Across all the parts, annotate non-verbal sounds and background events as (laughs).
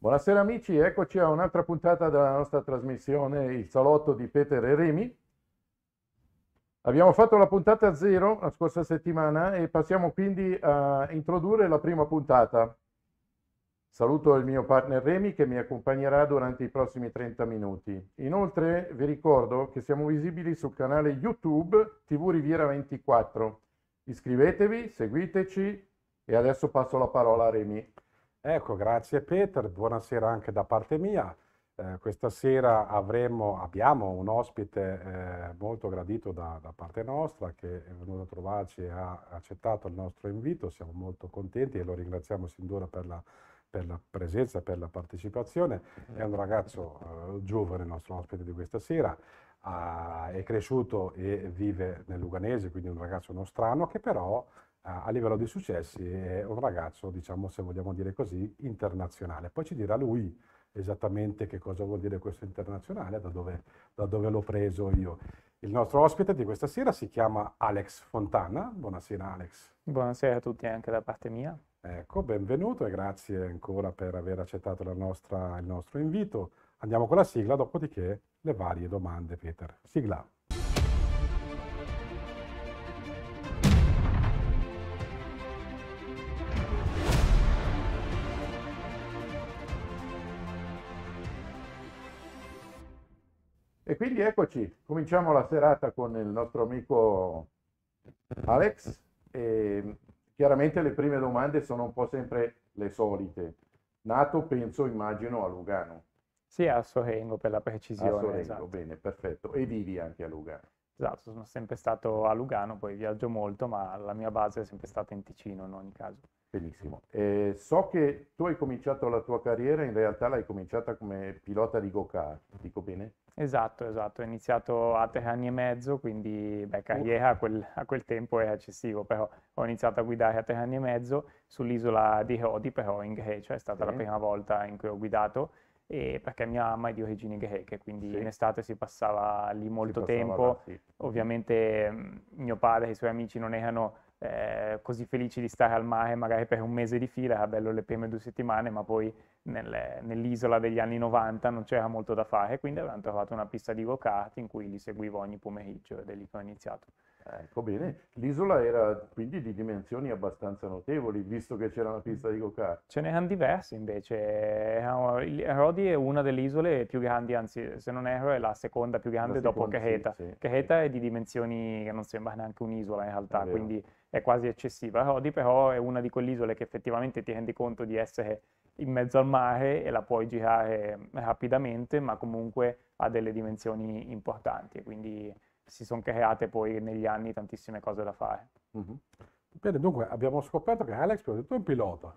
Buonasera amici, eccoci a un'altra puntata della nostra trasmissione Il Salotto di Peter e Remi. Abbiamo fatto la puntata zero la scorsa settimana e passiamo quindi a introdurre la prima puntata. Saluto il mio partner Remi che mi accompagnerà durante i prossimi 30 minuti. Inoltre vi ricordo che siamo visibili sul canale YouTube TV Riviera 24. Iscrivetevi, seguiteci e adesso passo la parola a Remi. Ecco, grazie Peter, buonasera anche da parte mia. Eh, questa sera avremo, abbiamo un ospite eh, molto gradito da, da, parte nostra che è venuto a trovarci e ha accettato il nostro invito, siamo molto contenti e lo ringraziamo sin d'ora per la, per la presenza, per la partecipazione. È un ragazzo eh, giovane, il nostro ospite di questa sera, ah, è cresciuto e vive nel Luganese, quindi un ragazzo strano che però a livello di successi è un ragazzo, diciamo se vogliamo dire così, internazionale. Poi ci dirà lui esattamente che cosa vuol dire questo internazionale, da dove, da dove l'ho preso io. Il nostro ospite di questa sera si chiama Alex Fontana. Buonasera Alex. Buonasera a tutti anche da parte mia. Ecco, benvenuto e grazie ancora per aver accettato nostra, il nostro invito. Andiamo con la sigla, dopodiché le varie domande, Peter. Sigla. quindi eccoci, cominciamo la serata con il nostro amico Alex. E chiaramente le prime domande sono un po' sempre le solite. Nato, penso, immagino, a Lugano. Sì, a Sorrengo per la precisione. A Sorrengo, esatto. bene, perfetto. E vivi anche a Lugano. Esatto, sono sempre stato a Lugano, poi viaggio molto, ma la mia base è sempre stata in Ticino in ogni caso. Benissimo. Eh, so che tu hai cominciato la tua carriera, in realtà l'hai cominciata come pilota di go-kart, dico bene? Esatto, esatto, ho iniziato a tre anni e mezzo, quindi beh, carriera a quel, a quel tempo era eccessivo, però ho iniziato a guidare a tre anni e mezzo sull'isola di Rodi, però in Grecia, cioè è stata la prima volta in cui ho guidato, e perché mia mamma è di origini greche, quindi Sì. in estate si passava lì molto passava tempo, là, sì. ovviamente mio padre e i suoi amici non erano eh, così felici di stare al mare magari per un mese di fila, era bello le prime due settimane, ma poi nel, nell'isola degli anni 90 non c'era molto da fare, quindi avevamo trovato una pista di go-kart in cui li seguivo ogni pomeriggio ed è lì che ho iniziato. Ecco bene, l'isola era quindi di dimensioni abbastanza notevoli, visto che c'era una pista di go-kart. Ce n'erano diverse invece, Rodi è una delle isole più grandi, anzi se non erro è la seconda più grande seconda, dopo Cajeta. Sì, sì, Cajeta sì. è di dimensioni che non sembra neanche un'isola in realtà, è quindi è quasi eccessiva. Rodi però è una di quelle isole che effettivamente ti rendi conto di essere in mezzo al mare e la puoi girare rapidamente, ma comunque ha delle dimensioni importanti, quindi si sono create poi negli anni tantissime cose da fare. Mm-hmm. Bene, dunque abbiamo scoperto che Alex, è un pilota,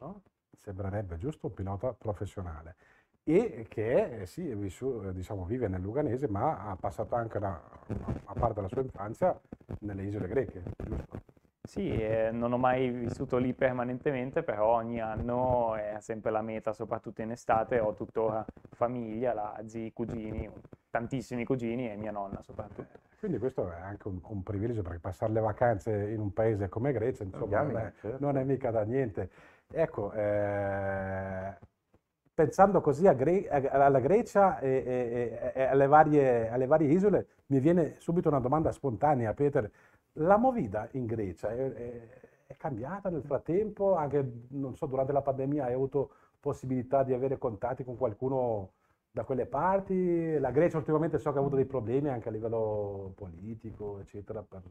no? sembrerebbe giusto un pilota professionale, e che eh, sì, vissu, eh, diciamo, vive nel Luganese, ma ha passato anche una, una parte della sua infanzia nelle isole greche, giusto? Sì, eh, non ho mai vissuto lì permanentemente, però ogni anno è sempre la meta, soprattutto in estate, ho tuttora famiglia, là, zii, cugini, tantissimi cugini e mia nonna soprattutto. Quindi questo è anche un, un privilegio perché passare le vacanze in un paese come Grecia insomma, eh, non è, certo. non, è, mica da niente. Ecco, eh, pensando così Gre- alla Grecia e, e, e alle, varie, alle, varie, isole, mi viene subito una domanda spontanea, Peter. La movida in Grecia è, è, è cambiata nel frattempo? Anche, so, durante la pandemia hai avuto possibilità di avere contatti con qualcuno da quelle parti. La Grecia ultimamente so che ha avuto dei problemi anche a livello politico, eccetera, per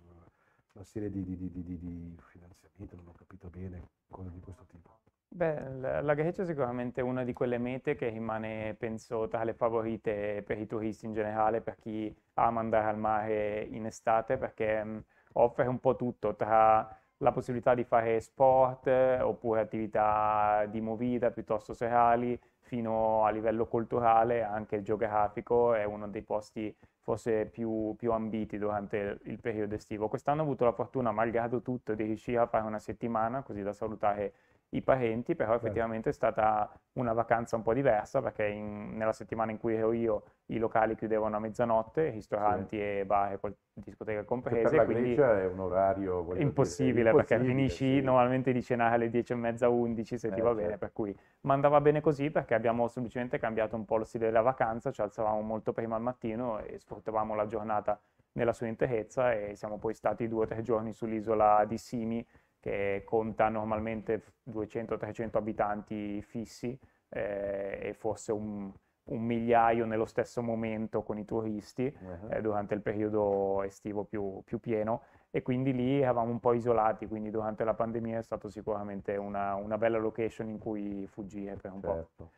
una serie di, di, di, di finanziamenti, non ho capito bene, cose di questo tipo. Beh, la Grecia è sicuramente una di quelle mete che rimane, penso, tra le favorite per i turisti in generale, per chi ama andare al mare in estate, perché mm, offre un po' tutto, tra la possibilità di fare sport oppure attività di movita piuttosto serali, fino a livello culturale, e anche geografico, è uno dei posti forse più, più ambiti durante il periodo estivo. Quest'anno ho avuto la fortuna, malgrado tutto, di riuscire a fare una settimana così da salutare i parenti, però certo. effettivamente è stata una vacanza un po' diversa perché in, nella settimana in cui ero io i locali chiudevano a mezzanotte, ristoranti sì. e bar e discoteche comprese. Che per quindi Grecia è un orario impossibile, impossibile perché sì. finisci normalmente di cenare alle 10 e mezza, 11 se eh, ti va certo. bene, per cui ma andava bene così perché abbiamo semplicemente cambiato un po' lo stile della vacanza, ci alzavamo molto prima al mattino e sfruttavamo la giornata nella sua interezza e siamo poi stati due o tre giorni sull'isola di Simi che conta normalmente 200-300 abitanti fissi eh, e forse un, un, migliaio nello stesso momento con i turisti uh-huh. eh, durante il periodo estivo più, più, pieno e quindi lì eravamo un po' isolati, quindi durante la pandemia è stata sicuramente una, una, bella location in cui fuggire per un certo. po'.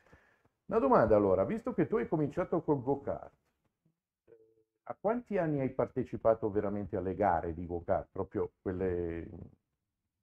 Una domanda allora, visto che tu hai cominciato col go-kart, a quanti anni hai partecipato veramente alle gare di go-kart, proprio quelle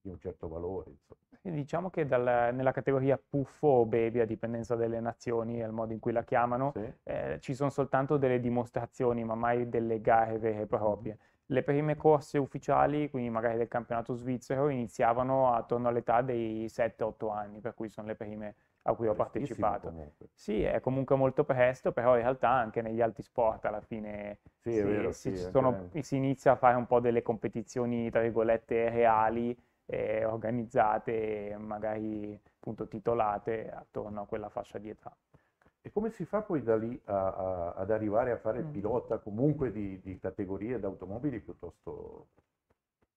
di un certo valore. Insomma. Diciamo che dal, nella categoria puffo o baby, a dipendenza delle nazioni e al modo in cui la chiamano, sì. eh, ci sono soltanto delle dimostrazioni, ma mai delle gare vere e proprie. Mm-hmm. Le prime corse ufficiali, quindi magari del campionato svizzero, iniziavano attorno all'età dei 7-8 anni, per cui sono le prime a cui ho partecipato. Comunque. Sì, è comunque molto presto, però in realtà anche negli altri sport alla fine sì, si, vero, si, sì, sono, si inizia a fare un po' delle competizioni, tra virgolette, reali eh, organizzate, magari appunto titolate attorno a quella fascia di età. E come si fa poi da lì a, a, ad arrivare a fare il mm. pilota comunque di, di categorie d'automobili piuttosto,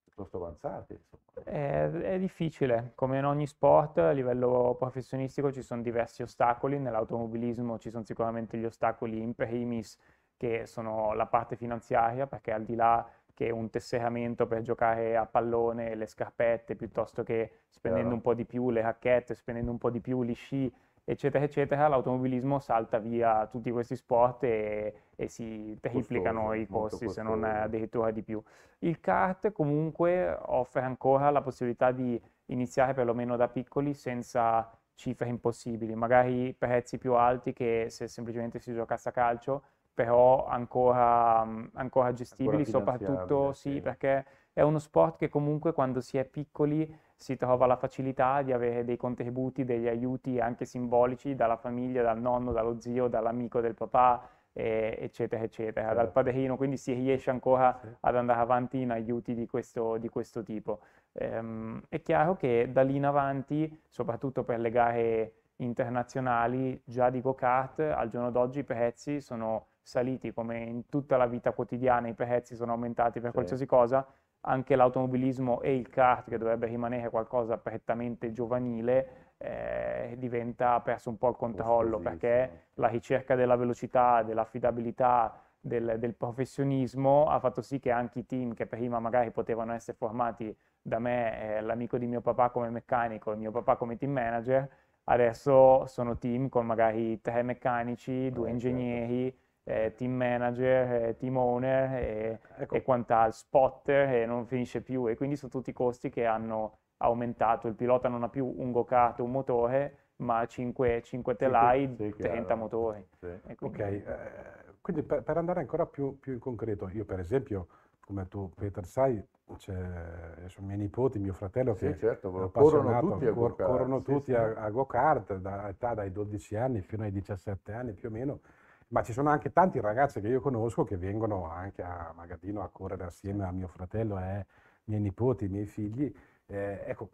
piuttosto avanzate? È, è, difficile, come in ogni sport a livello professionistico ci sono diversi ostacoli, nell'automobilismo ci sono sicuramente gli ostacoli in primis che sono la parte finanziaria perché al di là che un tesseramento per giocare a pallone, le scarpette, piuttosto che spendendo un po' di più le racchette, spendendo un po' di più gli sci, eccetera, eccetera, l'automobilismo salta via tutti questi sport e, e si triplicano costoso, i costi, se non addirittura di più. Il kart comunque offre ancora la possibilità di iniziare perlomeno da piccoli senza cifre impossibili, magari prezzi più alti che se semplicemente si giocasse a calcio, però ancora, mm, ancora gestibili, ancora soprattutto sì, sì, perché è uno sport che comunque quando si è piccoli si trova la facilità di avere dei contributi, degli aiuti anche simbolici dalla famiglia, dal nonno, dallo zio, dall'amico del papà, e, eccetera, eccetera, certo. dal padrino, quindi si riesce ancora sì. ad andare avanti in aiuti di questo, di questo tipo. Ehm, è chiaro che da lì in avanti, soprattutto per le gare internazionali, già di go-kart, al giorno d'oggi i prezzi sono saliti come in tutta la vita quotidiana i prezzi sono aumentati per sì. qualsiasi cosa, anche l'automobilismo e il kart, che dovrebbe rimanere qualcosa prettamente giovanile, eh, diventa perso un po' il controllo perché la ricerca della velocità, dell'affidabilità, del, del, professionismo ha fatto sì che anche i team che prima magari potevano essere formati da me, eh, l'amico di mio papà come meccanico e mio papà come team manager, adesso sono team con magari tre meccanici, due eh, certo. ingegneri eh, team manager, eh, team owner e, ecco. e quant'altro, spotter e non finisce più e quindi sono tutti costi che hanno aumentato, il pilota non ha più un go-kart, un motore, ma 5, 5 telai, sì, sì, 30 motori. Sì. Quindi... Ok, eh, quindi per, per, andare ancora più, più, in concreto, io per esempio, come tu Peter sai, sono miei nipoti, mio fratello che certo, è appassionato, corrono tutti a go-kart, corrono tutti a, a go-kart da età dai 12 anni fino ai 17 anni più o meno, ma ci sono anche tanti ragazzi che io conosco che vengono anche a Magadino a correre assieme a mio fratello e eh, miei nipoti, i miei figli. Eh, ecco,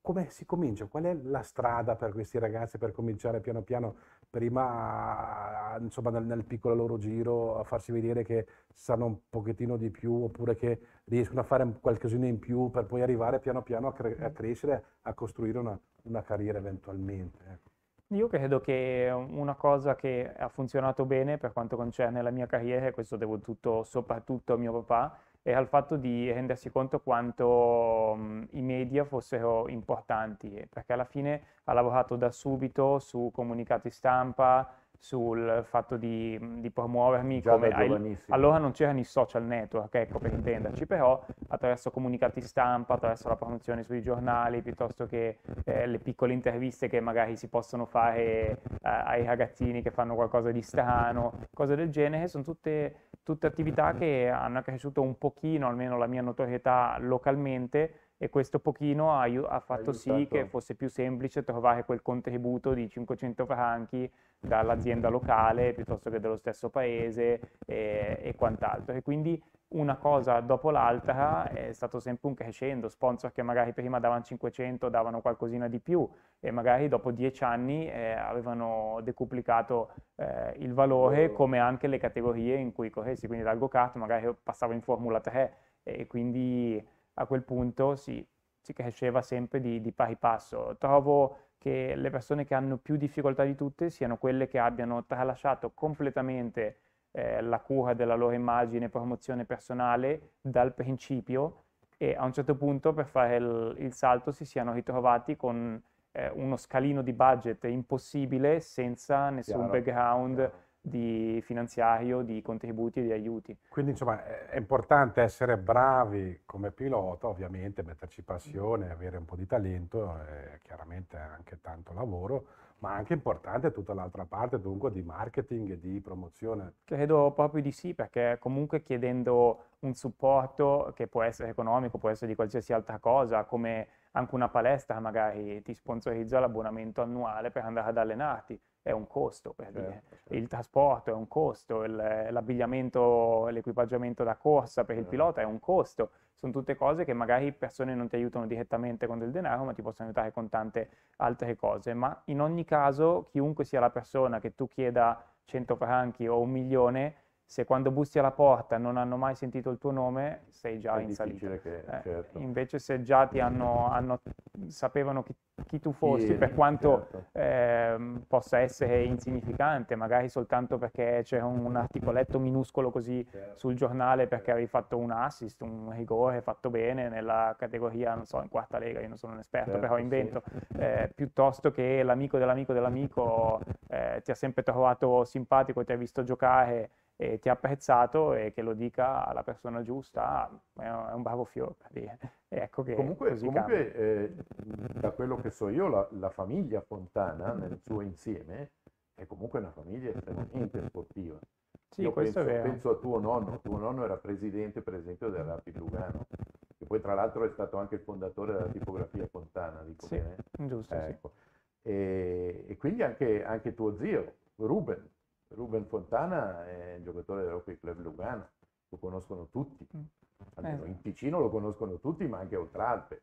come si comincia? Qual è la strada per questi ragazzi per cominciare piano piano, prima insomma, nel, nel, piccolo loro giro, a farsi vedere che sanno un pochettino di più oppure che riescono a fare qualcosina in più per poi arrivare piano piano a, cre- a crescere, a costruire una, una carriera eventualmente? Ecco. Io credo che una cosa che ha funzionato bene per quanto concerne la mia carriera, e questo devo tutto soprattutto a mio papà, è al fatto di rendersi conto quanto mh, i media fossero importanti, perché alla fine ha lavorato da subito su comunicati stampa, sul fatto di, di promuovermi Già come ai, allora non c'erano i social network ecco per intenderci però attraverso comunicati stampa attraverso la promozione sui giornali piuttosto che eh, le piccole interviste che magari si possono fare eh, ai ragazzini che fanno qualcosa di strano cose del genere sono tutte, tutte attività che hanno cresciuto un pochino almeno la mia notorietà localmente e questo pochino ha, ha fatto Aiutato. sì che fosse più semplice trovare quel contributo di 500 franchi dall'azienda locale piuttosto che dello stesso paese e, eh, e quant'altro. E quindi una cosa dopo l'altra è stato sempre un crescendo, sponsor che magari prima davano 500 davano qualcosina di più e magari dopo dieci anni eh, avevano decuplicato eh, il valore come anche le categorie in cui corressi, quindi dal go-kart magari passavo in Formula 3 e quindi a quel punto si, si cresceva sempre di, di pari passo. Trovo che le persone che hanno più difficoltà di tutte siano quelle che abbiano tralasciato completamente eh, la cura della loro immagine e promozione personale dal principio e a un certo punto per fare il, il salto si siano ritrovati con eh, uno scalino di budget impossibile senza nessun Chiaro. background. Chiaro di finanziario, di contributi e di aiuti. Quindi insomma è importante essere bravi come pilota, ovviamente metterci passione, avere un po' di talento, eh, chiaramente anche tanto lavoro, ma anche importante tutta l'altra parte dunque di marketing e di promozione. Credo proprio di sì, perché comunque chiedendo un supporto che può essere economico, può essere di qualsiasi altra cosa, come anche una palestra magari ti sponsorizza l'abbonamento annuale per andare ad allenarti è un costo, certo, certo. il trasporto è un costo, l'abbigliamento, l'equipaggiamento da corsa per il certo. pilota è un costo, sono tutte cose che magari persone non ti aiutano direttamente con del denaro, ma ti possono aiutare con tante altre cose, ma in ogni caso chiunque sia la persona che tu chieda 100 franchi o un milione, se quando bussi alla porta non hanno mai sentito il tuo nome, sei già è in salita. Che, eh, certo. Invece se già ti hanno, hanno sapevano chi, chi, tu fossi, sì, per quanto certo. eh, possa essere insignificante, magari soltanto perché c'è un, articoletto minuscolo così certo. sul giornale perché avevi fatto un assist, un rigore fatto bene nella categoria, non so, in quarta lega, io non sono un esperto, certo, però invento, sì. eh, piuttosto che l'amico dell'amico dell'amico eh, ti ha sempre trovato simpatico, ti ha visto giocare e ti ha apprezzato e che lo dica alla persona giusta, è un bravo fiore. Ecco che comunque, comunque eh, da quello che so io, la, la, famiglia Fontana nel suo insieme è comunque una famiglia estremamente sportiva. Sì, io questo penso, è vero. penso a tuo nonno, tuo nonno era presidente per esempio del Rapid Lugano, che poi tra l'altro è stato anche il fondatore della tipografia Fontana, dico sì, bene? Giusto, ecco. sì. e, e, quindi anche, anche tuo zio, Ruben, Ruben Fontana è un giocatore dell'Hockey Club Lugano, lo conoscono tutti, mm. almeno eh. in Ticino lo conoscono tutti, ma anche oltre Alpe.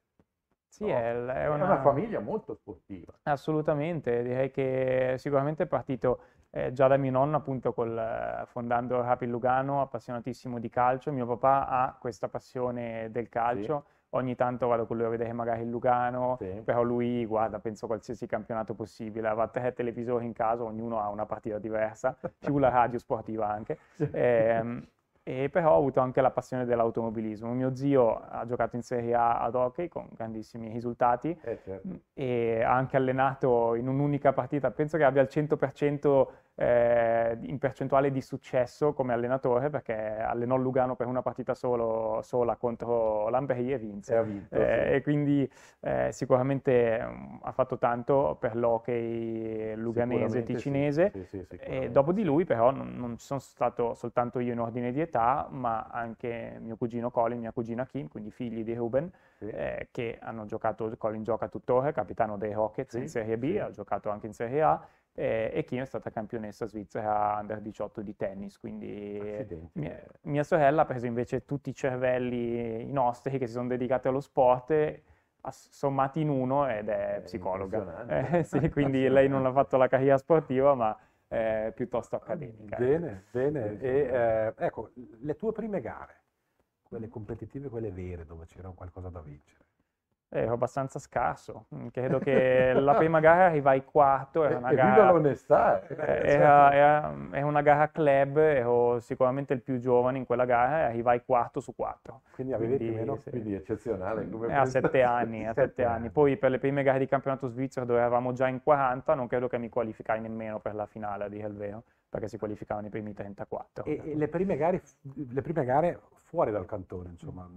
Sì, no? è, è, una... è, una... famiglia molto sportiva. Assolutamente, direi che sicuramente è partito eh, già da mio nonno, appunto, col, eh, fondando Happy Lugano, appassionatissimo di calcio. Mio papà ha questa passione del calcio. Sì ogni tanto vado con lui a vedere magari il Lugano, sì. però lui guarda, penso qualsiasi campionato possibile, avrà tre televisori in casa, ognuno ha una partita diversa, (laughs) più la radio sportiva anche. Sì. E, ehm, e però ho avuto anche la passione dell'automobilismo. Mio zio ha giocato in Serie A ad hockey con grandissimi risultati eh, certo. e ha anche allenato in un'unica partita, penso che abbia il 100% eh, in percentuale di successo come allenatore perché allenò Lugano per una partita solo, sola contro Lamberi e vinse. E, ha vinto, eh, sì. e quindi eh, sicuramente mh, mm, ha fatto tanto per l'hockey luganese, ticinese sì, sì, e dopo di lui però non, non ci sono stato soltanto io in ordine di età, età, ma anche mio cugino Colin, mia cugina Kim, quindi figli di Ruben, sì. eh, che hanno giocato, Colin gioca tuttora, capitano dei Rockets sì. in Serie B, sì. ha giocato anche in Serie A, eh, e Kim è stata campionessa svizzera under 18 di tennis, quindi mia, mia, sorella ha preso invece tutti i cervelli nostri che si sono dedicati allo sport sommati in uno ed è, è eh, psicologa. (laughs) Eh, sì, quindi lei non ha fatto la carriera sportiva, ma eh, piuttosto accademica. Ecco. Bene, bene. E, eh, ecco, le tue prime gare, quelle competitive, quelle vere, dove c'era qualcosa da vincere. Ero eh, abbastanza scarso, mm, credo che la prima gara arrivai quarto, era una e, gara... Viva l'onestà! Era, era, era, una gara club, ero sicuramente il più giovane in quella gara e arrivai quarto su quattro. Quindi avevi quindi, meno, sì. quindi eccezionale. Mm, come a sette anni, a (laughs) sette anni. Poi per le prime gare di campionato svizzero dove eravamo già in 40, non credo che mi qualificai nemmeno per la finale, a dire il vero perché si qualificavano i primi 34. E, e le, prime gare, le, prime gare, fuori dal cantone, insomma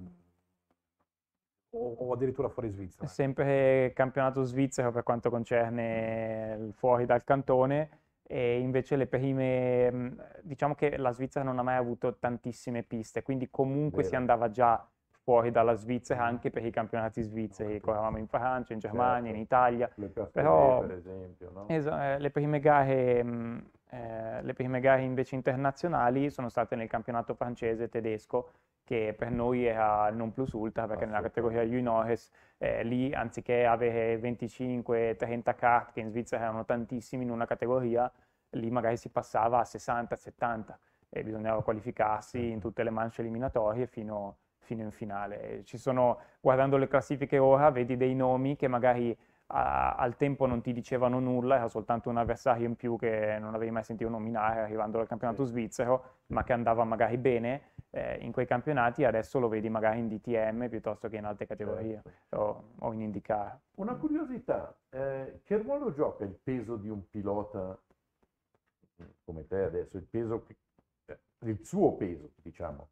o, o addirittura fuori Svizzera? Sempre campionato svizzero per quanto concerne fuori dal cantone e invece le prime, mm, diciamo che la Svizzera non ha mai avuto tantissime piste, quindi comunque Vero. si andava già fuori dalla Svizzera mm. anche per i campionati svizzeri, no, eravamo in Francia, in Germania, certo. in Italia, le però per esempio, no? es- eh, le prime gare mh, mm, eh, le prime gare invece internazionali sono state nel campionato francese tedesco, che per noi era non plus ultra, perché nella categoria juniores eh, lì anziché avere 25-30 kart, che in Svizzera erano tantissimi in una categoria, lì magari si passava a 60-70 e bisognava qualificarsi in certo. tutte le manche eliminatorie fino, fino in finale. Ci sono, guardando le classifiche ora, vedi dei nomi che magari a, al tempo non ti dicevano nulla, era soltanto un avversario in più che non avevi mai sentito nominare arrivando dal campionato sì. svizzero, ma che andava magari bene eh, in quei campionati, adesso lo vedi magari in DTM piuttosto che in altre certo. categorie certo. o, o, in IndyCar. Una curiosità, eh, che ruolo gioca il peso di un pilota mm, come te adesso, il peso, eh, il suo peso, diciamo,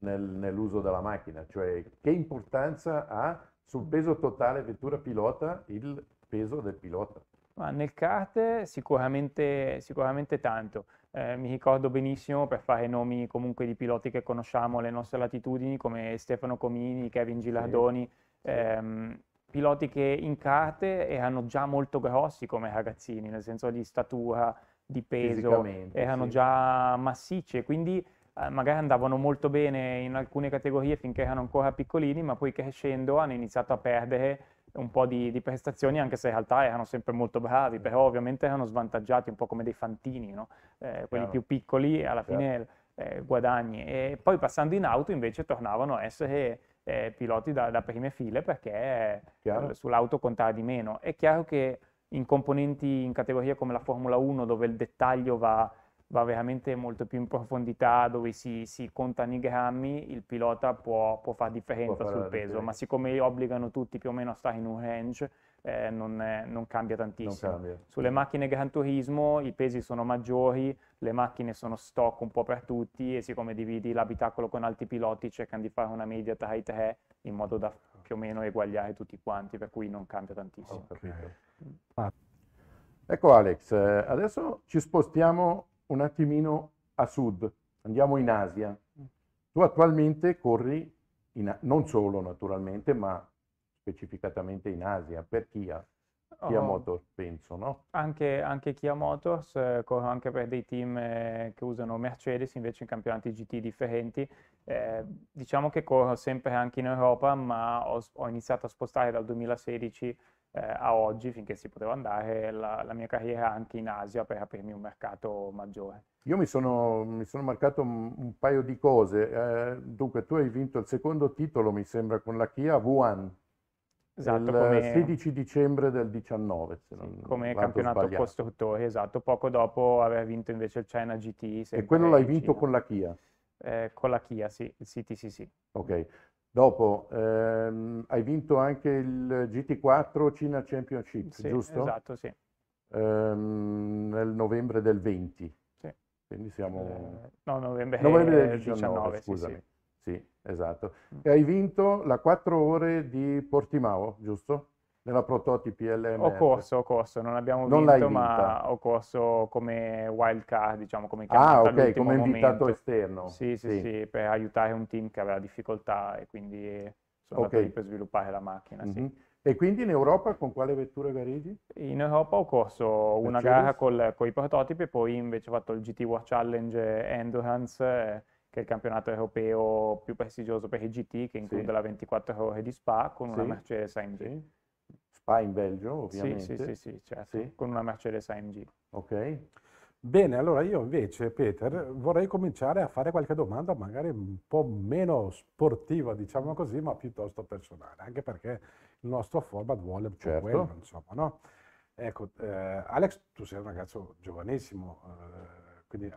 nel, nell'uso della macchina, cioè che importanza ha sul peso totale vettura pilota il peso del pilota? Ma nel kart sicuramente, sicuramente tanto. Eh, mi ricordo benissimo per fare nomi comunque di piloti che conosciamo alle nostre latitudini come Stefano Comini, Kevin Gilardoni, sì. ehm, piloti che in kart erano già molto grossi come ragazzini, nel senso di statura, di peso, erano sì. già massicci e quindi eh, magari andavano molto bene in alcune categorie finché erano ancora piccolini, ma poi crescendo hanno iniziato a perdere un po' di, di, prestazioni, anche se in realtà erano sempre molto bravi, mm. però ovviamente erano svantaggiati un po' come dei fantini, no? eh, quelli più piccoli alla fine certo. eh, guadagni. E poi passando in auto invece tornavano a essere eh, piloti da, da, prime file perché eh, sull'auto contava di meno. È chiaro che in componenti in categorie come la Formula 1 dove il dettaglio va va veramente molto più in profondità dove si, si contano i grammi, il pilota può, può fare differenza può sul peso, ma siccome obbligano tutti più o meno a stare in un range, eh, non, è, eh, non, cambia tantissimo. Non cambia. Sulle macchine Gran Turismo i pesi sono maggiori, le macchine sono stock un po' per tutti e siccome dividi l'abitacolo con altri piloti cercano di fare una media tra i tre in modo da più o meno eguagliare tutti quanti, per cui non cambia tantissimo. Okay. Mm. Ah. Ecco Alex, eh, adesso ci spostiamo un attimino a sud, andiamo in Asia. Tu attualmente corri, in, non solo naturalmente, ma specificatamente in Asia, per Kia. Kia oh, Motors, penso, no? Anche, anche Kia Motors, eh, corro anche per dei team eh, che usano Mercedes invece in campionati GT differenti. Eh, diciamo che corro sempre anche in Europa, ma ho, ho iniziato a spostare dal 2016 eh, a oggi, finché si poteva andare, la, la, mia carriera anche in Asia per aprirmi un mercato maggiore. Io mi sono, mi sono marcato un, un, paio di cose. Eh, dunque, tu hai vinto il secondo titolo, mi sembra, con la Kia Wuhan. Esatto, il come... 16 dicembre del 19, se sì, come campionato sbagliato. costruttori, esatto, poco dopo aver vinto invece il China GT. E quello l'hai vinto con la Kia? Eh, con la Kia, sì, il CTCC. Ok, Dopo ehm, hai vinto anche il GT4 Cina Championship, sì, giusto? Esatto, sì. Ehm, nel novembre del 20. Sì. Quindi siamo... Eh, no, novembre, (laughs) novembre del 19, 19 scusami. Sì, sì. sì esatto. Mm. E hai vinto la 4 ore di Portimao, giusto? Nella prototipi LM. Ho corso, ho corso, non abbiamo non vinto, ma ho corso come wild card, diciamo, come Ah, ok, come invitato esterno. Sì, sì, sì, sì, per aiutare un team che aveva difficoltà e quindi sono okay. lì per sviluppare la macchina, mm-hmm. sì. Mhm. E quindi in Europa con quale vettura gareggi? In Europa ho corso Mercedes? una gara col, con i prototipi, poi invece ho fatto il GT War Challenge Endurance, che è il campionato europeo più prestigioso per i GT, che include sì. la 24 ore di Spa con sì. una Mercedes AMG. Sì. Ah, in Belgio, ovviamente. Sì, sì, sì, certo, sì, con una Mercedes AMG. Ok. Bene, allora io invece, Peter, vorrei cominciare a fare qualche domanda magari un po' meno sportiva, diciamo così, ma piuttosto personale, anche perché il nostro format vuole un certo. quello, insomma, no? Ecco, eh, Alex, tu sei un ragazzo giovanissimo, eh, quindi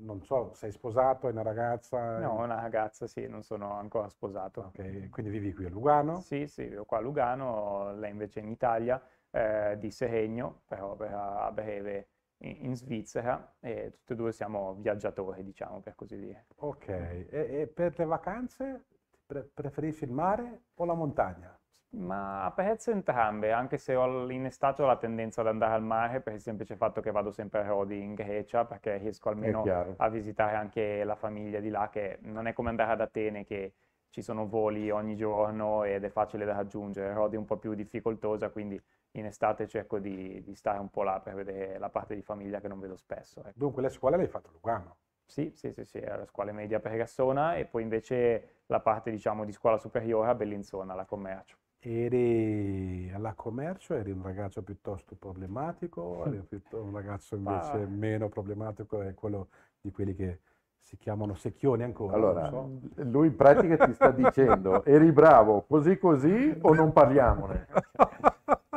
non so, sei sposato, hai una ragazza? No, una ragazza sì, non sono ancora sposato. Ok, quindi vivi qui a Lugano? Sì, sì, vivo qua a Lugano, lei invece in Italia, eh, di Seregno, però a breve in, in, Svizzera e tutti e due siamo viaggiatori, diciamo, per così dire. Ok, e, e per le vacanze pre- preferisci il mare o la montagna? Ma apprezzo entrambe, anche se ho, in estate ho la tendenza ad andare al mare per il semplice fatto che vado sempre a Rodi in Grecia perché riesco almeno a visitare anche la famiglia di là, che non è come andare ad Atene che ci sono voli ogni giorno ed è facile da raggiungere. Rodi è un po' più difficoltosa, quindi in estate cerco di, di stare un po' là per vedere la parte di famiglia che non vedo spesso. Ecco. Dunque la scuola l'hai fatto a Lugano? Sì, sì, sì, sì, alla scuola media per Gassona e poi invece la parte diciamo di scuola superiore a Bellinzona, la commercio. Eri alla commercio, eri un ragazzo piuttosto problematico, (laughs) eri un ragazzo invece ah. meno problematico, è quello di quelli che si chiamano secchioni ancora. Allora, so. lui in pratica ti sta dicendo, (laughs) eri bravo così così o non parliamone? (laughs)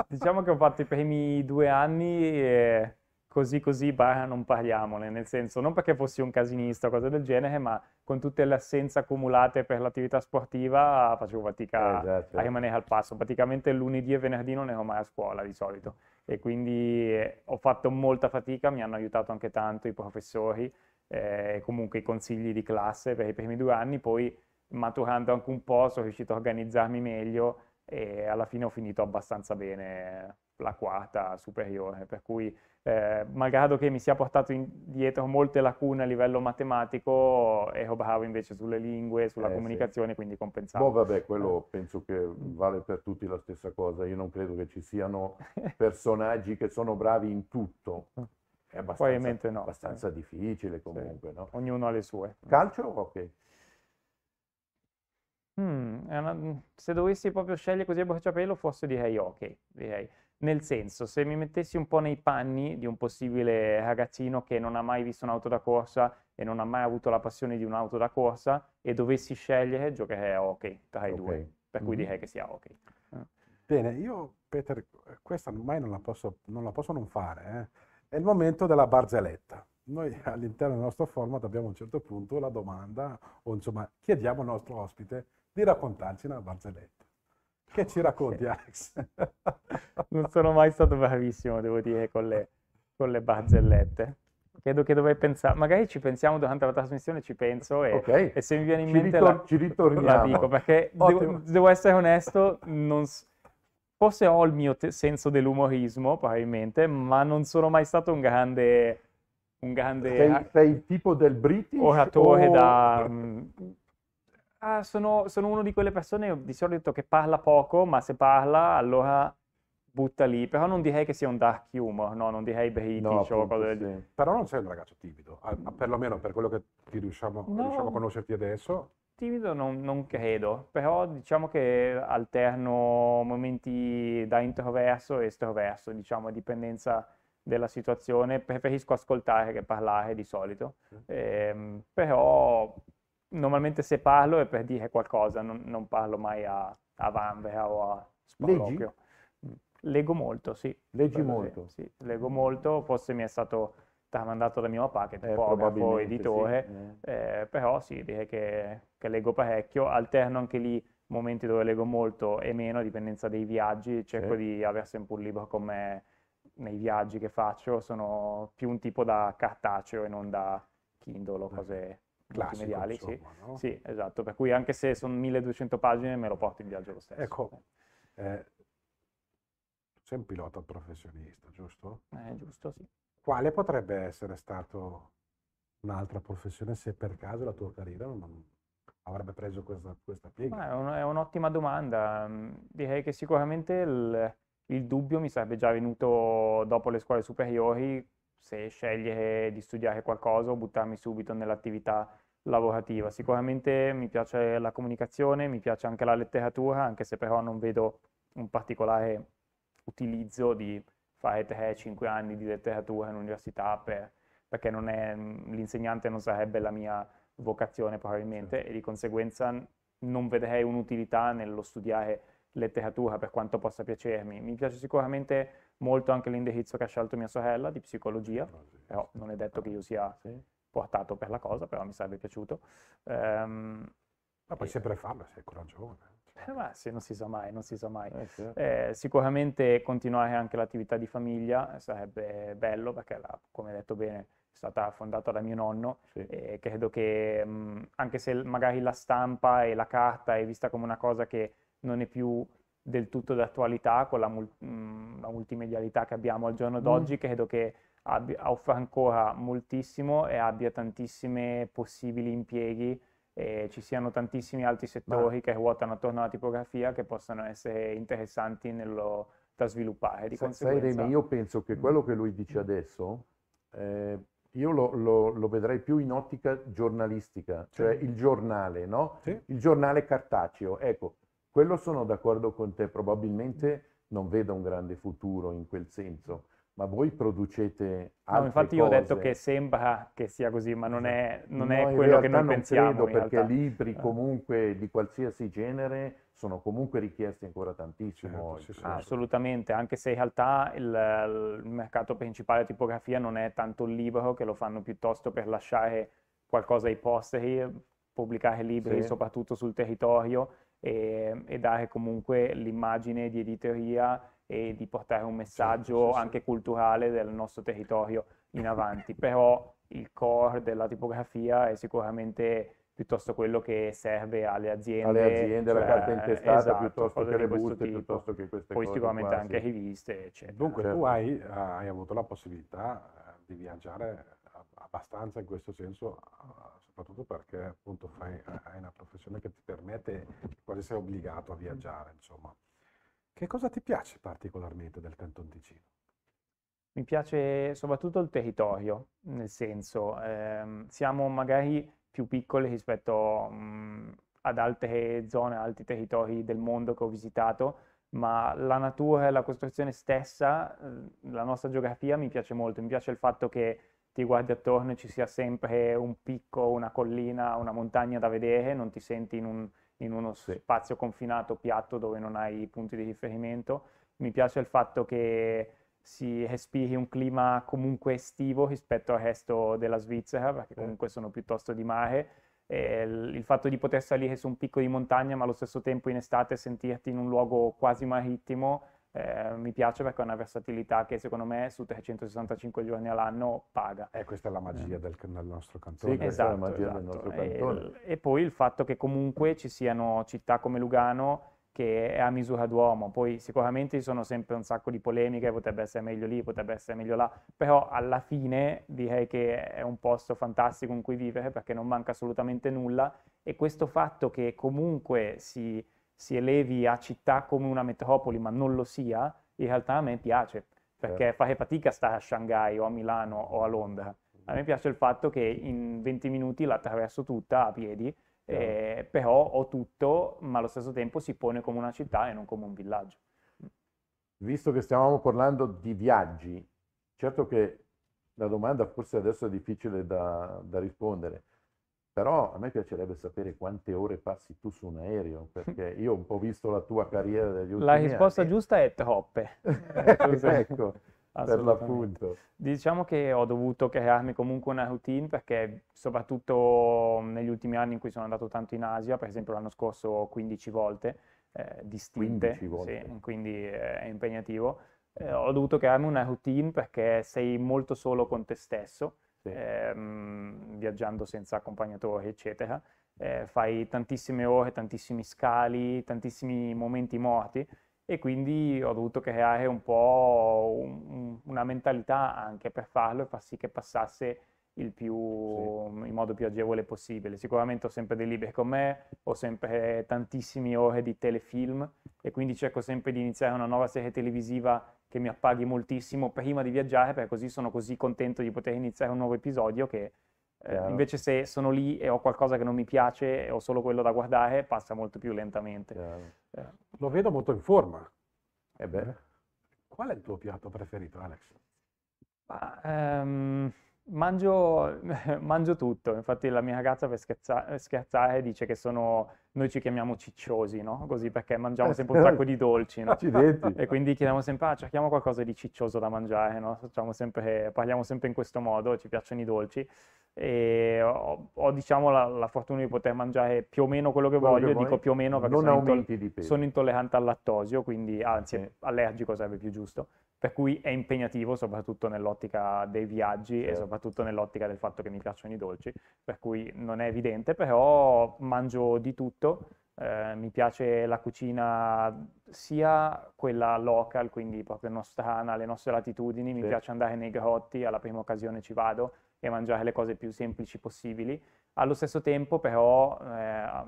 Diciamo che ho fatto i primi due anni e così così barra non parliamone, nel senso non perché fossi un casinista o cose del genere, ma con tutte le assenze accumulate per l'attività sportiva facevo fatica eh, esatto. a rimanere al passo, praticamente lunedì e venerdì non ero mai a scuola di solito e quindi eh, ho fatto molta fatica, mi hanno aiutato anche tanto i professori eh, e eh, comunque i consigli di classe per i primi due anni, poi maturando anche un po' sono riuscito a organizzarmi meglio e alla fine ho finito abbastanza bene la quarta superiore, per cui eh, malgrado che mi sia portato indietro molte lacune a livello matematico, ero eh, bravo invece sulle lingue, sulla eh, comunicazione, sì. quindi compensavo. Boh, vabbè, quello eh. penso che vale per tutti la stessa cosa. Io non credo che ci siano (laughs) personaggi che sono bravi in tutto. Mm. È abbastanza, no. abbastanza eh. difficile comunque, sì. no? Ognuno ha le sue. Calcio o okay. hockey? Hmm, una, se dovessi proprio scegliere così a bruciapelo, forse direi ok, direi. Nel senso, se mi mettessi un po' nei panni di un possibile ragazzino che non ha mai visto un'auto da corsa e non ha mai avuto la passione di un'auto da corsa e dovessi scegliere, giocherei a hockey tra i okay. due, per cui mm-hmm. direi che sia hockey. Ah. Bene, io Peter, questa ormai non la posso non, la posso non fare, eh. è il momento della barzelletta. Noi (laughs) all'interno del nostro format abbiamo a un certo punto la domanda, o insomma chiediamo al nostro ospite di raccontarci una barzelletta. Che ci racconti, Alex? (laughs) non sono mai stato bravissimo, devo dire, con le, con le barzellette. Credo che dovrei pensare, magari ci pensiamo durante la trasmissione, ci penso e, okay. e se mi viene in ci mente ritor- la, ci ritorniamo. la dico, perché devo, devo, essere onesto, non, forse ho il mio te- senso dell'umorismo, probabilmente, ma non sono mai stato un grande... Un grande sei, sei il tipo del British? Oratore o... da... (laughs) Mh, mhmm, Ah, sono, sono uno di quelle persone di solito che parla poco, ma se parla allora butta lì, però non direi che sia un dark humor, no, non direi British no, appunto, o cose del genere. Però non sei un ragazzo timido, perlomeno per quello che ti riusciamo, no, riusciamo a conoscerti adesso. Timido non, non, credo, però diciamo che alterno momenti da introverso e estroverso, diciamo a dipendenza della situazione, preferisco ascoltare che parlare di solito, mm. però normalmente se parlo è per dire qualcosa, non, non parlo mai a, a Vanvera o a Spalocchio. Leggo molto, sì. Leggi molto? Sì, sì, leggo molto, forse mi è stato tramandato da mio papà che è tipografo, eh, editore, sì. Eh. eh, però sì, direi che, che leggo parecchio, alterno anche lì momenti dove leggo molto e meno, a dipendenza dei viaggi, cerco sì. di avere sempre un libro con me nei viaggi che faccio, sono più un tipo da cartaceo e non da Kindle o cose Classico, multimediali. Insomma, sì. No? sì, esatto, per cui anche se sono 1200 pagine me lo porto in viaggio lo stesso. Ecco, eh, sei un pilota professionista, giusto? Eh, giusto, sì. Quale potrebbe essere stato un'altra professione se per caso la tua carriera non avrebbe preso questa, questa piega? Ma è, un, è, un'ottima domanda. Mm, direi che sicuramente il, il dubbio mi sarebbe già venuto dopo le scuole superiori se scegliere di studiare qualcosa o buttarmi subito nell'attività lavorativa. Sicuramente mi piace la comunicazione, mi piace anche la letteratura, anche se però non vedo un particolare utilizzo di fare 3-5 anni di letteratura in università per, perché è, l'insegnante non sarebbe la mia vocazione probabilmente certo. e di conseguenza non vedrei un'utilità nello studiare letteratura per quanto possa piacermi. Mi piace sicuramente molto anche l'indirizzo che ha scelto mia sorella di psicologia, però non è detto che io sia sì portato per la cosa, però mi sarebbe piaciuto. Um, ma puoi e... sempre farlo, sei coraggioso. Cioè. Eh, ma sì, non si sa mai, non si sa mai. Eh, sì. eh, sicuramente continuare anche l'attività di famiglia sarebbe bello perché, la, come detto bene, è stata fondata da mio nonno sì. e credo che mh, mm, anche se magari la stampa e la carta è vista come una cosa che non è più del tutto d'attualità con la, mul- mh, mm, la multimedialità che abbiamo al giorno mm. d'oggi, mm. credo che abbia, offra ancora moltissimo e abbia tantissimi possibili impieghi e ci siano tantissimi altri settori Ma... che ruotano attorno alla tipografia che possano essere interessanti nello, da sviluppare. Di conseguenza... Sai Remi, io penso che mm. quello che lui dice mm. adesso eh, io lo, lo, lo, vedrei più in ottica giornalistica, cioè sì. il giornale, no? Sì. Il giornale cartaceo. Ecco, quello sono d'accordo con te, probabilmente mm. non vedo un grande futuro in quel senso. Ma voi producete No, infatti io ho detto che sembra che sia così, ma non è, esatto. non no, è quello che noi pensiamo. Credo, perché realtà. libri eh. comunque di qualsiasi genere sono comunque richiesti ancora tantissimo. Certo, sì, ah, sì, assolutamente, anche se in realtà il, il mercato principale tipografia non è tanto il libro, che lo fanno piuttosto per lasciare qualcosa ai posteri, pubblicare libri sì. soprattutto sul territorio e, e dare comunque l'immagine di editoria e di portare un messaggio sì, sì, anche culturale del nostro territorio in avanti, però il core della tipografia è sicuramente piuttosto quello che serve alle aziende. Alle aziende, cioè, la carta intestata esatto, piuttosto che le buste, tipo. piuttosto che queste Poi cose. Poi sicuramente quasi. anche riviste, eccetera. Dunque certo. tu hai, hai, avuto la possibilità eh, di viaggiare abbastanza in questo senso, eh, soprattutto perché appunto fai, hai una professione che ti permette, quasi sei obbligato a viaggiare, insomma. Che cosa ti piace particolarmente del Canton Ticino? Mi piace soprattutto il territorio, nel senso ehm, siamo magari più piccoli rispetto mh, mhmm, ad altre zone, altri territori del mondo che ho visitato, ma la natura e la costruzione stessa, ehm, la nostra geografia mi piace molto, mi piace il fatto che ti guardi attorno e ci sia sempre un picco, una collina, una montagna da vedere, non ti senti in un in uno sì. spazio confinato piatto dove non hai punti di riferimento. Mi piace il fatto che si respiri un clima comunque estivo rispetto al resto della Svizzera, perché comunque sono piuttosto di mare. Il, il fatto di poter salire su un picco di montagna, ma allo stesso tempo in estate sentirti in un luogo quasi marittimo eh, mi piace perché è una versatilità che secondo me su 365 giorni all'anno paga. E eh, questa è la magia eh. del, del, nostro cantone. Sì, esatto, è la esatto, magia esatto. del nostro eh, cantone. E, e, poi il fatto che comunque ci siano città come Lugano che è a misura d'uomo, poi sicuramente ci sono sempre un sacco di polemiche, potrebbe essere meglio lì, potrebbe essere meglio là, però alla fine direi che è un posto fantastico in cui vivere perché non manca assolutamente nulla e questo fatto che comunque si si elevi a città come una metropoli, ma non lo sia, in realtà a me piace, perché certo. fare fatica a stare a Shanghai o a Milano o a Londra. A me piace il fatto che in 20 minuti la attraverso tutta a piedi, certo. eh, però ho tutto, ma allo stesso tempo si pone come una città e non come un villaggio. Visto che stavamo parlando di viaggi, certo che la domanda forse adesso è difficile da, da rispondere, però a me piacerebbe sapere quante ore passi tu su un aereo, (laughs) perché io ho un po' visto la tua carriera degli ultimi La risposta anni. giusta è troppe. (laughs) ecco, per l'appunto. Diciamo che ho dovuto crearmi comunque una routine, perché soprattutto negli ultimi anni in cui sono andato tanto in Asia, per esempio l'anno scorso 15 volte, eh, distinte, 15 volte. Sì, quindi eh, è impegnativo. Eh, ho dovuto crearmi una routine perché sei molto solo con te stesso sì. ehm, viaggiando senza accompagnatori, eccetera. Eh, fai tantissime ore, tantissimi scali, tantissimi momenti morti e quindi ho dovuto creare un po' un, una mentalità anche per farlo e far sì che passasse più, sì. in modo più agevole possibile. Sicuramente ho sempre dei libri con me, ho sempre tantissime ore di telefilm e quindi cerco sempre di iniziare una nuova serie televisiva che mi appaghi moltissimo prima di viaggiare, perché così sono così contento di poter iniziare un nuovo episodio che eh, invece se sono lì e ho qualcosa che non mi piace e ho solo quello da guardare, passa molto più lentamente. Eh. Lo vedo molto in forma. Ebbene, eh Qual è il tuo piatto preferito, Alex? Ma, ehm, mangio, (laughs) mangio, tutto, infatti la mia ragazza per scherzare, scherzare dice che sono noi ci chiamiamo cicciosi, no? Così perché mangiamo eh, sempre un sacco di dolci, no? Accidenti. E quindi chiediamo sempre, ah, cerchiamo qualcosa di ciccioso da mangiare, no? sempre, parliamo sempre in questo modo, ci piacciono i dolci. E ho, ho diciamo la, la, fortuna di poter mangiare più o meno quello che quello voglio, che dico più o meno perché sono, intol- sono, intollerante al lattosio, quindi anzi okay. allergico sarebbe più giusto, per cui è impegnativo soprattutto nell'ottica dei viaggi okay. e certo. soprattutto nell'ottica del fatto che mi piacciono i dolci, per cui non è evidente, però mangio di tutto tutto. Eh, mi piace la cucina sia quella local, quindi proprio nostrana, alle nostre latitudini, mi sì. piace andare nei grotti, alla prima occasione ci vado e mangiare le cose più semplici possibili. Allo stesso tempo però eh,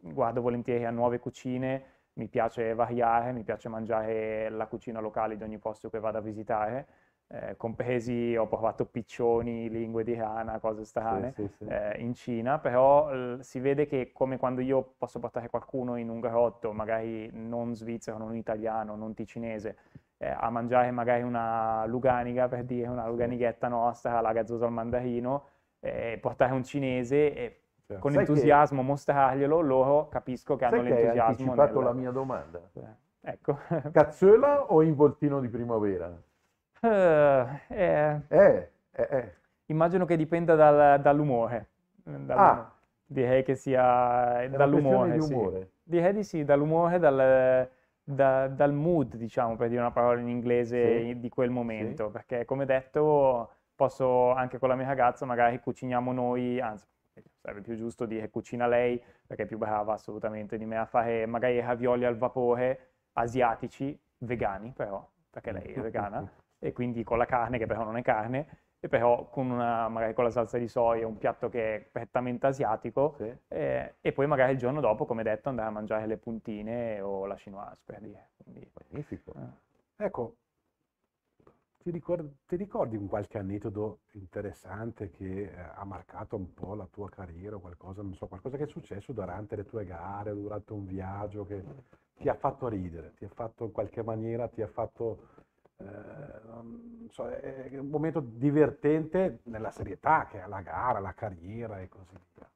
guardo volentieri a nuove cucine, mi piace variare, mi piace mangiare la cucina locale di ogni posto che vado a visitare eh, compresi ho provato piccioni, lingue di rana, cose strane, sì, sì, sì. Eh, in Cina, però l- si vede che come quando io posso portare qualcuno in un garotto, magari non svizzero, non italiano, non ticinese, eh, a mangiare magari una luganiga, per dire una luganighetta nostra, la gazzosa al mandarino, eh, portare un cinese e cioè, con entusiasmo che... mostrarglielo, loro capisco che hanno l'entusiasmo. Hai anticipato nel... la mia domanda. Ecco. Cazzuela o involtino di primavera? Eh eh, eh, eh, eh, immagino che dipenda dal, dall'umore. Dal, ah. Direi che sia dall'umore. Di umore. Sì. Direi di sì, dall'umore, dal, da, dal, mood, diciamo, per dire una parola in inglese sì. di quel momento. Sì. Perché, come detto, posso anche con la mia ragazza, magari cuciniamo noi, anzi, sarebbe più giusto dire cucina lei, perché è più brava assolutamente di me a fare magari ravioli al vapore asiatici, vegani però, perché lei è vegana. (laughs) e quindi con la carne che però non è carne, e però con una, magari con la salsa di soia, un piatto che è prettamente asiatico, sì. eh, e poi magari il giorno dopo, come detto, andare a mangiare le puntine o la chinoise, per dire. Quindi, Magnifico. Eh. Ecco, ti ricordi, ti ricordi, un qualche aneddoto interessante che eh, ha marcato un po' la tua carriera o qualcosa, non so, qualcosa che è successo durante le tue gare, durante un viaggio che ti ha fatto ridere, ti ha fatto in qualche maniera, ti ha fatto eh, so, è un momento divertente nella serietà che è la gara, la carriera e così via.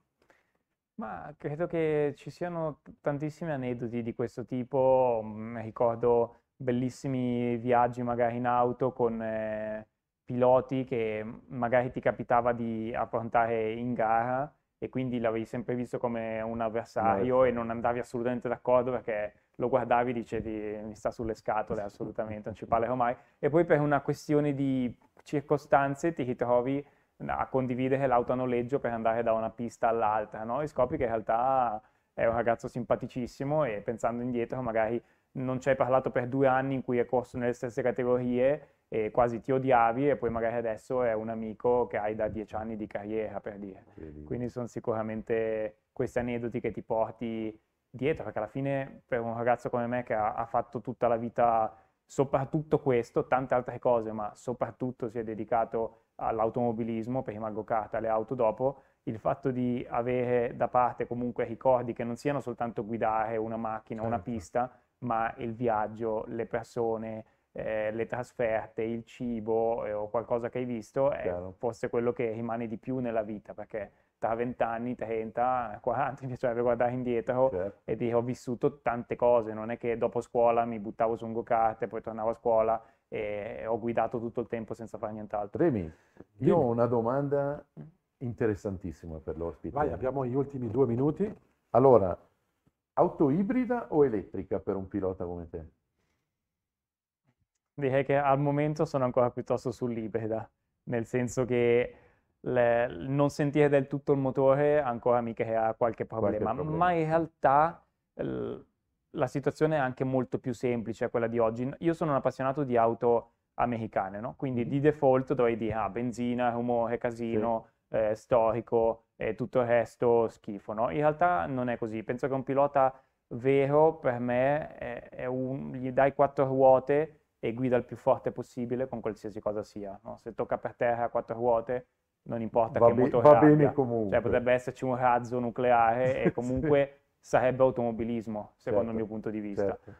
Ma credo che ci siano tantissimi aneddoti di questo tipo, mm, ricordo bellissimi viaggi magari in auto con eh, piloti che mm, magari ti capitava di affrontare in gara e quindi l'avevi sempre visto come un avversario no. e non andavi assolutamente d'accordo perché lo guardavi e dicevi mi sta sulle scatole assolutamente, non ci parlerò mai. E poi per una questione di circostanze ti ritrovi a condividere l'auto a noleggio per andare da una pista all'altra, no? E scopri che in realtà è un ragazzo simpaticissimo e pensando indietro magari non ci hai parlato per due anni in cui hai corso nelle stesse categorie e quasi ti odiavi e poi magari adesso è un amico che hai da dieci anni di carriera per dire. Quindi sono sicuramente questi aneddoti che ti porti dietro, perché alla fine per un ragazzo come me che ha, ha fatto tutta la vita soprattutto questo, tante altre cose, ma soprattutto si è dedicato all'automobilismo, prima al go-kart, alle auto dopo, il fatto di avere da parte comunque ricordi che non siano soltanto guidare una macchina, certo. una pista, ma il viaggio, le persone, eh, le trasferte, il cibo eh, o qualcosa che hai visto è Chiaro. forse quello che rimane di più nella vita, perché da 20 anni, 30, 40 mi piacerebbe guardare indietro certo. e dire ho vissuto tante cose, non è che dopo scuola mi buttavo su un go-kart e poi tornavo a scuola e ho guidato tutto il tempo senza fare nient'altro. Remi, io ho una domanda interessantissima per l'ospite. Vai, abbiamo gli ultimi due minuti. Allora, auto ibrida o elettrica per un pilota come te? Direi che al momento sono ancora piuttosto sull'ibrida, nel senso che le, non sentire del tutto il motore ancora mi crea qualche problema, qualche problema. ma in realtà l, la situazione è anche molto più semplice quella di oggi. Io sono un appassionato di auto americane, no? quindi mm-hmm. di default dovrei dire ah, benzina, rumore, casino, sì. eh, storico e eh, tutto il resto schifo. No? In realtà non è così, penso che un pilota vero per me è, è un, gli dai quattro ruote e guida il più forte possibile con qualsiasi cosa sia. No? Se tocca per terra quattro ruote, non importa va che be- motore va abbia. bene cioè, comunque. Cioè, potrebbe esserci un razzo nucleare e (laughs) comunque sì. sarebbe automobilismo, secondo certo, il mio certo, punto di vista. Certo.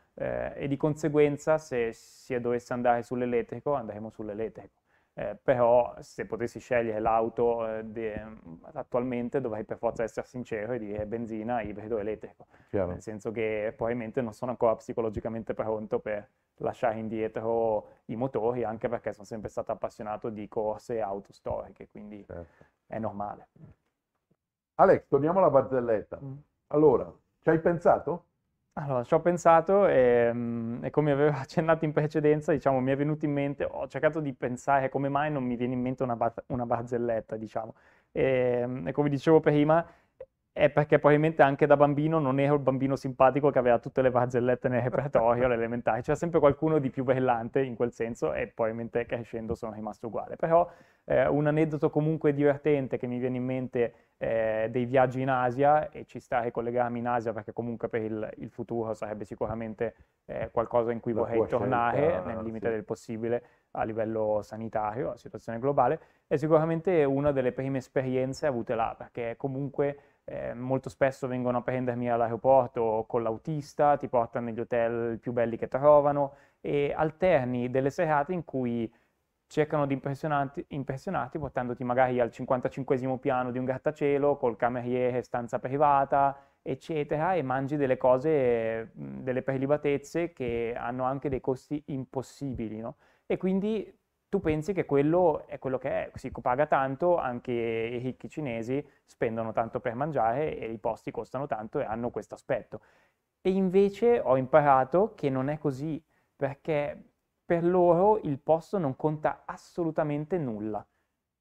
Eh, e di conseguenza, se si dovesse andare sull'elettrico, andremo sull'elettrico. Eh, però se potessi scegliere l'auto eh, de, attualmente dovrei per forza essere sincero e dire benzina, ibrido, elettrico, Chiaro. nel senso che probabilmente non sono ancora psicologicamente pronto per lasciare indietro i motori, anche perché sono sempre stato appassionato di corse e auto storiche, quindi certo. è normale. Alex, torniamo alla barzelletta. Mm. Allora, ci hai pensato? Allora, ci ho pensato e, mm, e, come avevo (laughs) accennato in precedenza, diciamo, mi è venuto in mente, ho cercato di pensare come mai non mi viene in mente una, bar- una barzelletta, diciamo. E, mm, e come dicevo prima, è perché probabilmente anche da bambino non ero il bambino simpatico che aveva tutte le barzellette nel repertorio, all'elementare. (laughs) C'era sempre qualcuno di più brillante in quel senso e probabilmente crescendo sono rimasto uguale. Però eh, un aneddoto comunque divertente che mi viene in mente eh, dei viaggi in Asia e ci sta a ricollegarmi in Asia perché comunque per il, il futuro sarebbe sicuramente eh, qualcosa in cui La vorrei tornare scelta, nel limite sì. del possibile a livello sanitario, la situazione globale, è sicuramente una delle prime esperienze avute là perché comunque eh, molto spesso vengono a prendermi all'aeroporto con l'autista, ti portano negli hotel più belli che trovano e alterni delle serate in cui cercano di impressionarti portandoti magari al 55 piano di un grattacielo col cameriere, stanza privata, eccetera, e mangi delle cose, delle prelibatezze che hanno anche dei costi impossibili, no? E quindi tu pensi che quello è quello che è, si paga tanto, anche i ricchi cinesi spendono tanto per mangiare e i posti costano tanto e hanno questo aspetto. E invece ho imparato che non è così, perché per loro il posto non conta assolutamente nulla.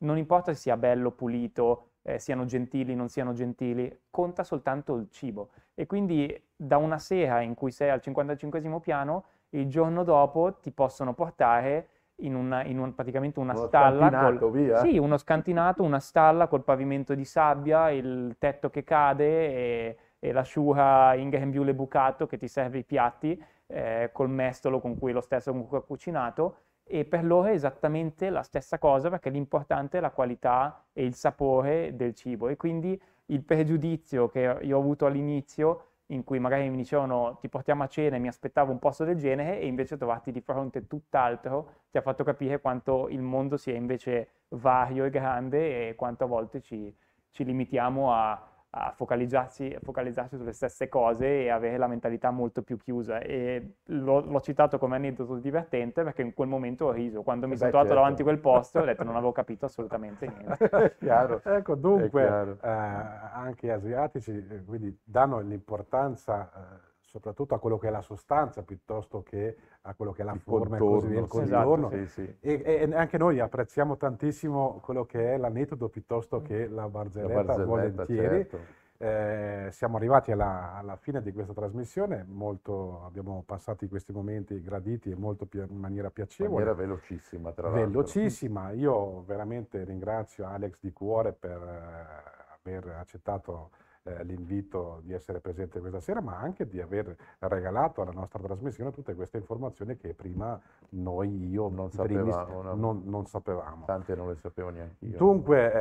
Non importa se sia bello, pulito, eh, siano gentili, non siano gentili, conta soltanto il cibo. E quindi da una sera in cui sei al 55 piano, il giorno dopo ti possono portare in, una, in un, praticamente una uno stalla. Scantinato, col, via. Sì, uno scantinato, una stalla col pavimento di sabbia, il tetto che cade e, e l'asciuga in grembiule bucato che ti serve i piatti eh, col mestolo con cui lo stesso comunque ha cucinato e per loro è esattamente la stessa cosa perché l'importante è la qualità e il sapore del cibo e quindi il pregiudizio che io ho avuto all'inizio in cui magari mi dicevano ti portiamo a cena e mi aspettavo un posto del genere e invece trovarti di fronte tutt'altro ti ha fatto capire quanto il mondo sia invece vario e grande e quanto a volte ci, ci limitiamo a a focalizzarsi, a focalizzarsi, sulle stesse cose e avere la mentalità molto più chiusa. E l'ho, l'ho citato come aneddoto divertente perché in quel momento ho riso. Quando mi eh sono trovato certo. davanti a quel posto ho detto (laughs) non avevo capito assolutamente niente. (laughs) ecco, dunque, eh, anche gli asiatici eh, quindi, danno l'importanza... Eh, soprattutto a quello che è la sostanza piuttosto che a quello che è la il forma contorno, e così via, il contorno. Esatto, sì, sì. E, e, anche noi apprezziamo tantissimo quello che è l'aneddoto piuttosto mm. che la barzelletta, la barzelletta volentieri. Certo. Eh, siamo arrivati alla, alla, fine di questa trasmissione, molto, abbiamo passato questi momenti graditi e molto pi- in maniera piacevole. In maniera velocissima, tra l'altro. Velocissima, io veramente ringrazio Alex di cuore per eh, aver accettato eh, l'invito di essere presente questa sera, ma anche di aver regalato alla nostra trasmissione tutte queste informazioni che prima noi, io, non, sapevamo, no. non, non sapevamo. Tante non le sapevo neanche io. Dunque,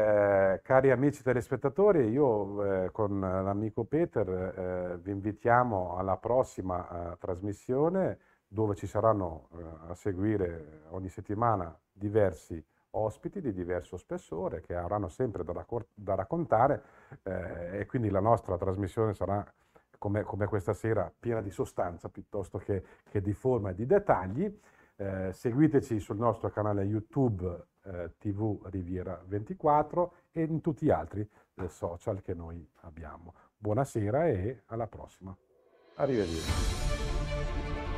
eh, cari amici telespettatori, io eh, con l'amico Peter eh, vi invitiamo alla prossima eh, trasmissione dove ci saranno a seguire ogni settimana diversi ospiti di diverso spessore che avranno sempre da, raccor- da raccontare eh, e quindi la nostra trasmissione sarà come, come, questa sera piena di sostanza piuttosto che, che di forma e di dettagli. Eh, seguiteci sul nostro canale YouTube eh, TV Riviera 24 e in tutti gli altri eh, social che noi abbiamo. Buonasera e alla prossima. Arrivederci.